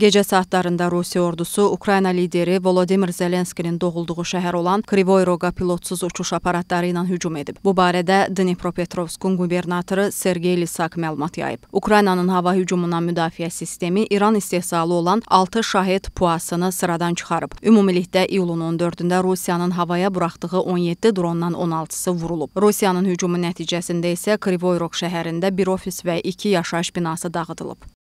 Gecə saatlarında Rusiya ordusu Ukrayna lideri Volodimir Zelenskinin doğulduğu şəhər olan Krivoy Roqa pilotsuz uçuş aparatları ilə hücum edib. Bu barədə Dnipropetrovskun qubernatoru Sergey Lisak məlumat yayıb. Ukraynanın hava hücumundan müdafiə sistemi İran istehsalı olan 6 şahid puasını sıradan çıxarıb. Ümumilikdə iyulun 14-də Rusiyanın havaya buraxdığı 17 drondan 16-sı vurulub. Rusiyanın hücumu nəticəsində isə Krivoy Roq şəhərində bir ofis və 2 yaşayış binası dağıdılıb.